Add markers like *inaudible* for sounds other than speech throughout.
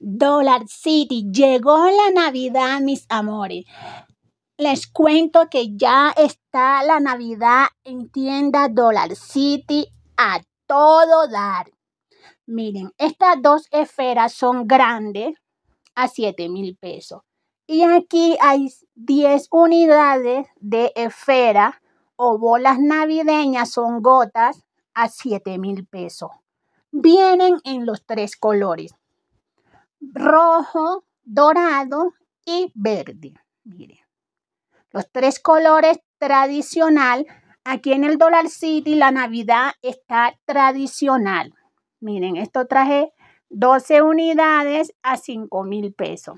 Dollar City. Llegó la Navidad, mis amores. Les cuento que ya está la Navidad en tienda Dollar City a todo dar. Miren, estas dos esferas son grandes a 7 mil pesos. Y aquí hay 10 unidades de esfera o bolas navideñas, son gotas, a 7 mil pesos. Vienen en los tres colores rojo, dorado y verde. Miren, los tres colores tradicional. Aquí en el Dollar City la Navidad está tradicional. Miren, esto traje 12 unidades a 5 mil pesos.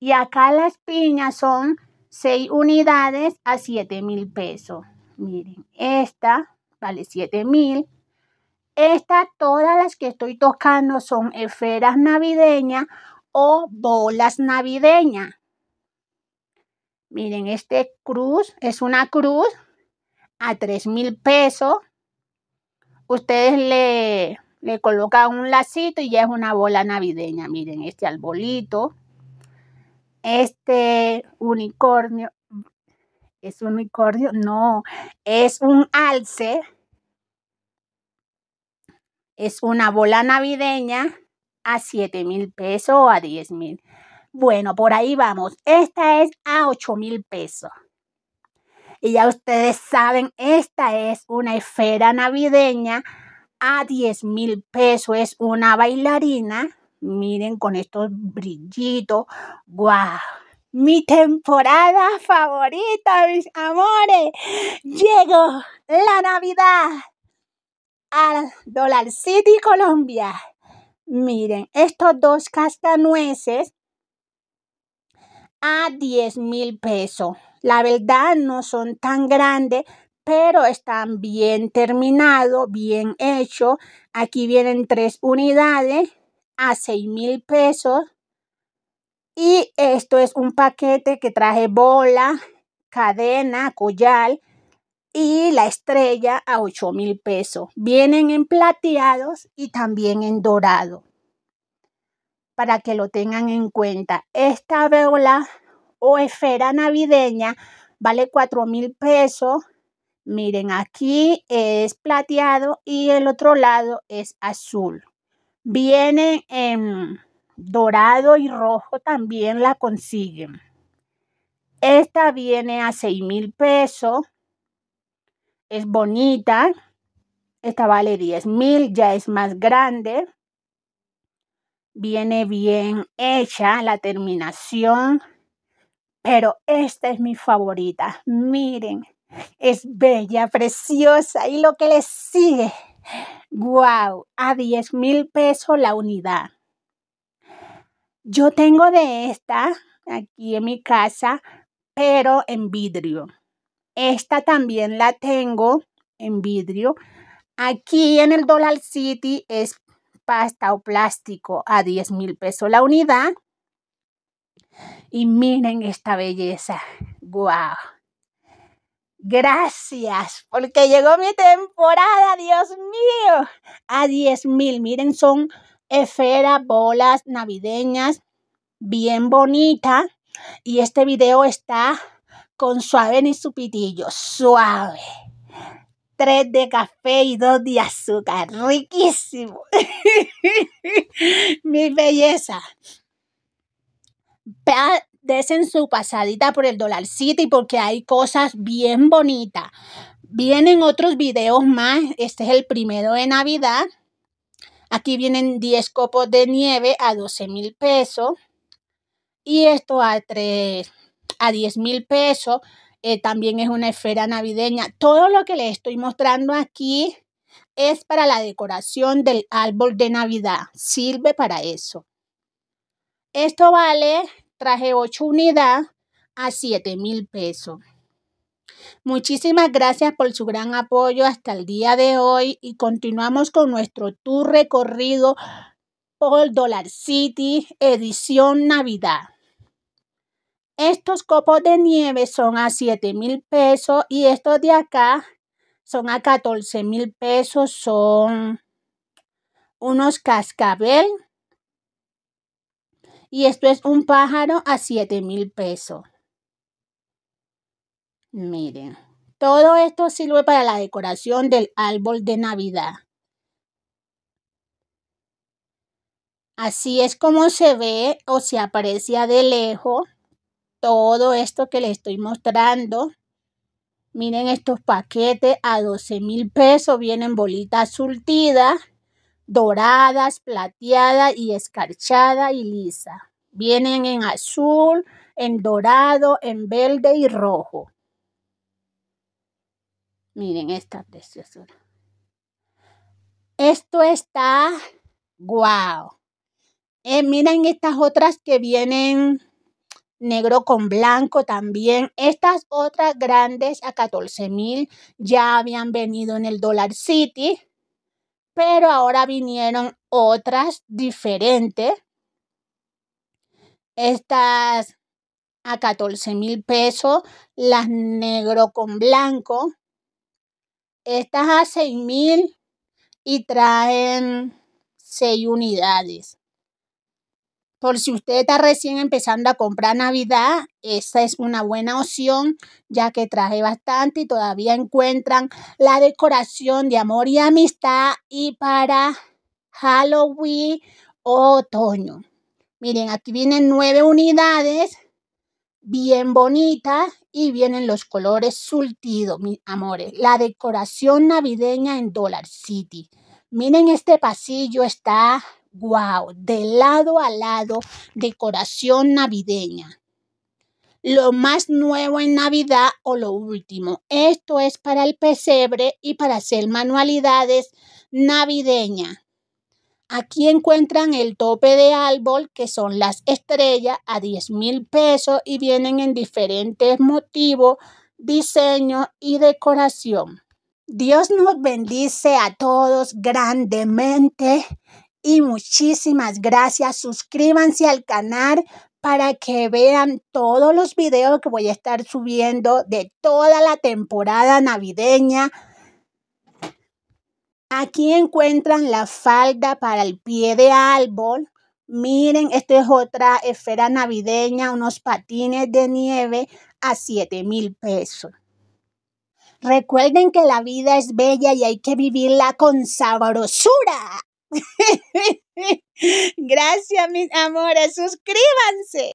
Y acá las piñas son 6 unidades a 7 mil pesos. Miren, esta vale 7 mil. Estas, todas las que estoy tocando son esferas navideñas o bolas navideñas. Miren, este cruz es una cruz a 3 mil pesos. Ustedes le, le colocan un lacito y ya es una bola navideña. Miren, este albolito, este unicornio, es unicornio, no, es un alce es una bola navideña a 7 mil pesos o a 10 mil. Bueno, por ahí vamos. Esta es a 8 mil pesos. Y ya ustedes saben, esta es una esfera navideña a 10 mil pesos. Es una bailarina. Miren con estos brillitos. ¡Guau! Mi temporada favorita, mis amores. Llegó la Navidad al Dollar City, Colombia. Miren, estos dos castanueces a 10 mil pesos. La verdad no son tan grandes, pero están bien terminados, bien hechos. Aquí vienen tres unidades a 6 mil pesos. Y esto es un paquete que traje bola, cadena, collar y la estrella a 8 mil pesos. Vienen en plateados y también en dorado. Para que lo tengan en cuenta, esta veola o esfera navideña vale 4 mil pesos. Miren, aquí es plateado y el otro lado es azul. Viene en dorado y rojo, también la consiguen. Esta viene a seis mil pesos es bonita. Esta vale $10,000. mil, ya es más grande. Viene bien hecha la terminación. Pero esta es mi favorita. Miren, es bella, preciosa. Y lo que le sigue. ¡Wow! A 10 mil pesos la unidad. Yo tengo de esta aquí en mi casa, pero en vidrio. Esta también la tengo en vidrio. Aquí en el Dollar City es pasta o plástico a 10 mil pesos la unidad. Y miren esta belleza. ¡Wow! Gracias, porque llegó mi temporada, Dios mío. A 10 mil, miren, son esferas, bolas navideñas, bien bonita. Y este video está con suave ni su pitillo, suave. Tres de café y dos de azúcar, riquísimo. *laughs* Mi belleza. Desen su pasadita por el Dollar City porque hay cosas bien bonitas. Vienen otros videos más. Este es el primero de Navidad. Aquí vienen 10 copos de nieve a 12 mil pesos. Y esto a 3 a 10 mil pesos. Eh, también es una esfera navideña. Todo lo que les estoy mostrando aquí es para la decoración del árbol de Navidad. Sirve para eso. Esto vale, traje 8 unidades a 7 mil pesos. Muchísimas gracias por su gran apoyo hasta el día de hoy y continuamos con nuestro tour recorrido por Dollar City edición Navidad. Estos copos de nieve son a 7 mil pesos y estos de acá son a 14 mil pesos. Son unos cascabel. Y esto es un pájaro a 7 mil pesos. Miren, todo esto sirve para la decoración del árbol de Navidad. Así es como se ve o se aprecia de lejos todo esto que les estoy mostrando. Miren estos paquetes a 12 mil pesos. Vienen bolitas surtidas, doradas, plateadas y escarchada y lisa. Vienen en azul, en dorado, en verde y rojo. Miren estas preciosas. Esto está guau. Eh, miren estas otras que vienen negro con blanco también. Estas otras grandes a 14 mil ya habían venido en el Dollar City, pero ahora vinieron otras diferentes. Estas a 14 mil pesos, las negro con blanco. Estas a 6 mil y traen 6 unidades. Por si usted está recién empezando a comprar Navidad, esta es una buena opción, ya que traje bastante y todavía encuentran la decoración de amor y amistad y para Halloween o otoño. Miren, aquí vienen nueve unidades, bien bonitas, y vienen los colores surtidos, mis amores. La decoración navideña en Dollar City. Miren, este pasillo está wow, de lado a lado, decoración navideña. Lo más nuevo en Navidad o lo último. Esto es para el pesebre y para hacer manualidades navideña. Aquí encuentran el tope de árbol, que son las estrellas, a 10 mil pesos y vienen en diferentes motivos, diseño y decoración. Dios nos bendice a todos grandemente y muchísimas gracias. Suscríbanse al canal para que vean todos los videos que voy a estar subiendo de toda la temporada navideña. Aquí encuentran la falda para el pie de árbol. Miren, esta es otra esfera navideña, unos patines de nieve a 7 mil pesos. Recuerden que la vida es bella y hay que vivirla con sabrosura. *laughs* Gracias, mis amores. Suscríbanse.